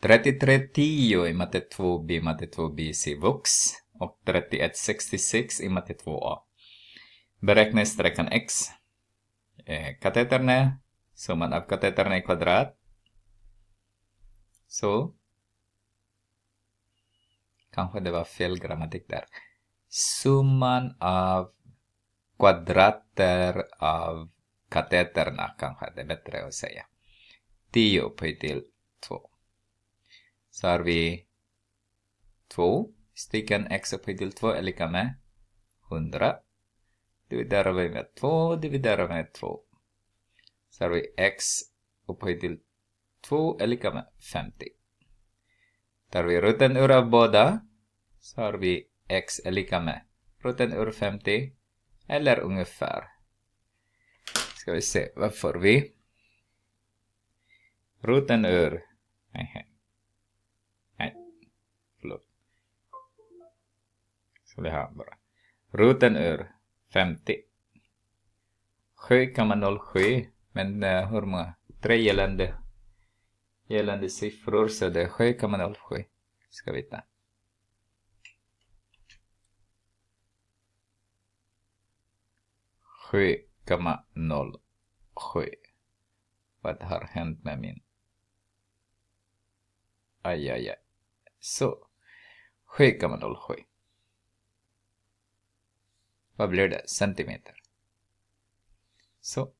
3310 i matte 2b, matte 2b cvux Sivux och 3166 i matte 2a. Beräkna sträckan x. Eh, kateterna, summan av kateterna i kvadrat. Så. Kanske det var fel grammatik där. Summan av kvadrater av kateterna kanske det är bättre att säga. 10 upphöjt till 2 så har vi 2 stycken x upphöjt till 2 är lika med 100. Dividerar vi med 2, dividerar med 2. Så har vi x upphöjt till 2 är lika med 50. Tar vi roten ur av båda så har vi x är lika med roten ur 50 eller ungefär. Ska vi se, vad får vi? Roten ur, nej, ska vi ha bara. Ruten ur 50. 7,07 men uh, hur många? Tre gällande, gällande siffror, så det är 7,07. Ska vi ta. Sjö komma 07. Vad har hänt med min? Aj, aj, aj. Så. 7,07. per blade centimeter. So